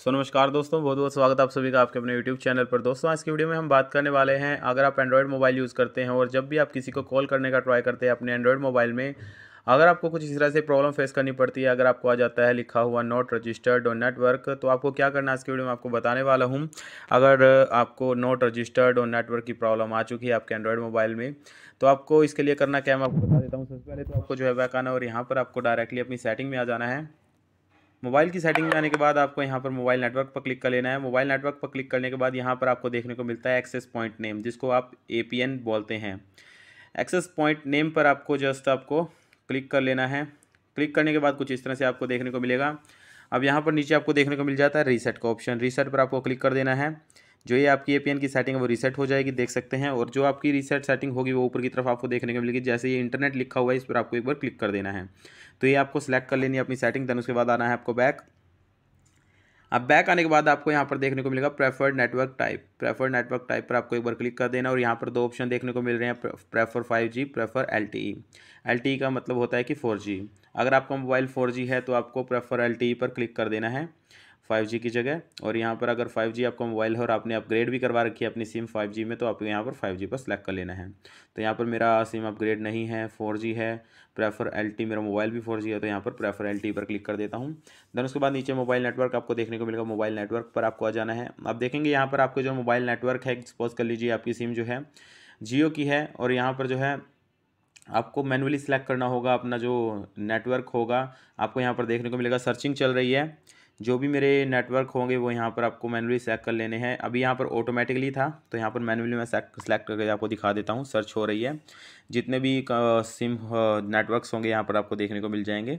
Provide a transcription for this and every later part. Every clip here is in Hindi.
सो so, नमस्कार दोस्तों बहुत बहुत स्वागत आप सभी का आपके अपने यूट्यूब चैनल पर दोस्तों आज की वीडियो में हम बात करने वाले हैं अगर आप एंड्रॉयड मोबाइल यूज़ करते हैं और जब भी आप किसी को कॉल करने का ट्राई करते हैं अपने एंड्रॉयड मोबाइल में अगर आपको कुछ इस तरह से प्रॉब्लम फेस करनी पड़ती है अगर आपको आ जाता है लिखा हुआ नॉट रजिस्टर्ड और नेटवर्क तो आपको क्या करना है इसके वीडियो में आपको बताने वाला हूँ अगर आपको नॉट रजिस्टर्ड और नेटवर्क की प्रॉब्लम आ चुकी है आपके एंड्रॉयड मोबाइल में तो आपको इसके लिए करना क्या मैं आपको बता देता हूँ सबसे पहले तो आपको जो है बैक आना और यहाँ पर आपको डायरेक्टली अपनी सेटिंग में आ जाना है मोबाइल की सेटिंग में आने के बाद आपको यहाँ पर मोबाइल नेटवर्क पर क्लिक कर लेना है मोबाइल नेटवर्क पर क्लिक करने के बाद यहाँ पर आपको देखने को मिलता है एक्सेस पॉइंट नेम जिसको आप ए बोलते हैं एक्सेस पॉइंट नेम पर आपको जस्ट आपको क्लिक कर लेना है क्लिक करने के बाद कुछ इस तरह से आपको देखने को मिलेगा अब यहाँ पर नीचे आपको देखने को मिल जाता है रीसेट का ऑप्शन रीसेट पर आपको क्लिक कर देना है जो ये आपकी एपीएन की सेटिंग है वो रीसेट हो जाएगी देख सकते हैं और जो आपकी रीसेट सेटिंग होगी वो ऊपर की तरफ आपको देखने को मिलेगी जैसे ये इंटरनेट लिखा हुआ है इस पर आपको एक बार क्लिक कर देना है तो ये आपको सेलेक्ट कर लेनी है अपनी सेटिंग देन उसके बाद आना है आपको बैक अब बैक आने के बाद आपको यहाँ पर देखने को मिलेगा preferred network type preferred network type पर आपको एक बार क्लिक कर देना और यहाँ पर दो ऑप्शन देखने को मिल रहे हैं prefer 5G prefer LTE LTE का मतलब होता है कि 4G अगर आपका मोबाइल 4G है तो आपको प्रेफर LTE पर क्लिक कर देना है जी की जगह और यहाँ पर अगर जी आपका मोबाइल है और आपने अपग्रेड भी करवा रखी है अपनी सिम जी में तो आपको यहाँ पर जी पर सेलेक्ट कर लेना है तो यहाँ पर मेरा सिम अपग्रेड नहीं है जी है प्रेफर एल मेरा मोबाइल भी जी है तो यहाँ पर प्रेफर एल पर क्लिक कर देता हूँ देन उसके बाद नीचे मोबाइल नेटवर्क आपको देखने को मिलेगा मोबाइल नेटवर्क पर आपको आ जाना है आप देखेंगे यहाँ पर आपके जो मोबाइल नेटवर्क है सपोज कर लीजिए आपकी सिम जो है जियो की है और यहाँ पर जो है आपको मैनुअली सेलेक्ट करना होगा अपना जो नेटवर्क होगा आपको यहाँ पर देखने को मिलेगा सर्चिंग चल रही है जो भी मेरे नेटवर्क होंगे वो यहाँ पर आपको मैनुअली सेलेक्ट कर लेने हैं अभी यहाँ पर ऑटोमेटिकली था तो यहाँ पर मैनुअली मैं सेलेक्ट करके आपको दिखा देता हूँ सर्च हो रही है जितने भी सिम नेटवर्क्स होंगे यहाँ पर आपको देखने को मिल जाएंगे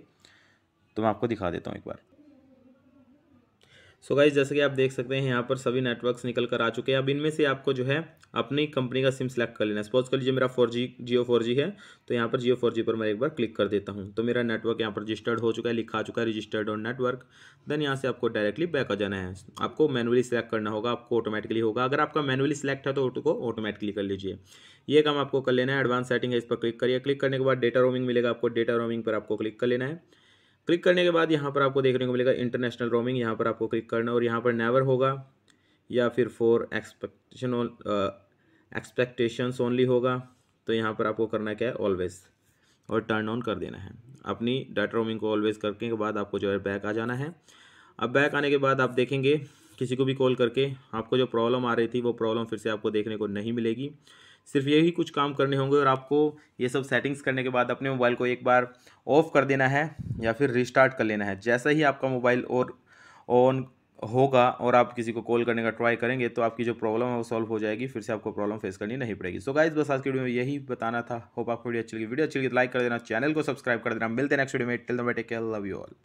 तो मैं आपको दिखा देता हूँ एक बार सो गाइज जैसे कि आप देख सकते हैं यहाँ पर सभी नेटवर्क्स निकल कर आ चुके हैं अब इनमें से आपको जो है अपनी कंपनी का सिम सेलेक्ट कर लेना सपोज कर लीजिए मेरा फोर जी जियो फोर जी है तो यहाँ पर जियो फोर जी पर मैं एक बार क्लिक कर देता हूँ तो मेरा नेटवर्क यहाँ पर रजिस्टर्ड हो चुका है लिखा आ चुका है रजिस्टर्ड ऑन नेटवर्क देन यहाँ से आपको डायरेक्टली बैक आ जाना है आपको मैनुअली सिलेक्ट करना होगा आपको ऑटोमेटिकली होगा अगर आपका मैनुअली सिलेक्ट है तो उसको ऑटोमेटिकली कर लीजिए ये काम आपको कर लेना है एडवांस सेटिंग है इस पर क्लिक करिए क्लिक करने के बाद डेटा रोमिंग मिलेगा आपको डेटा रोमिंग पर आपको क्लिक कर लेना है क्लिक करने के बाद यहाँ पर आपको देखने को मिलेगा इंटरनेशनल रोमिंग यहाँ पर आपको क्लिक करना और यहाँ पर नेवर होगा या फिर फॉर एक्सपेक्टेशन एक्सपेक्टेशंस ओनली होगा तो यहाँ पर आपको करना क्या है ऑलवेज़ और टर्न ऑन कर देना है अपनी डाटा रोमिंग को ऑलवेज़ करके के बाद आपको जो है बैक आ जाना है अब बैक आने के बाद आप देखेंगे किसी को भी कॉल करके आपको जो प्रॉब्लम आ रही थी वो प्रॉब्लम फिर से आपको देखने को नहीं मिलेगी सिर्फ यही कुछ काम करने होंगे और आपको ये सब सेटिंग्स करने के बाद अपने मोबाइल को एक बार ऑफ़ कर देना है या फिर रिस्टार्ट कर लेना है जैसा ही आपका मोबाइल और ऑन होगा और आप किसी को कॉल करने का ट्राई करेंगे तो आपकी जो प्रॉब्लम है वो सॉल्व हो जाएगी फिर से आपको प्रॉब्लम फेस करनी नहीं पड़ेगी सो so गाइज बस आज की वीडियो में यही बताना था होप आपको वीडियो अच्छी लगी वीडियो अच्छी लगी लाइक तो कर देना चैनल को सब्सक्राइब कर देना मिलते हैं नेक्स्ट वीडियो में till take care love you all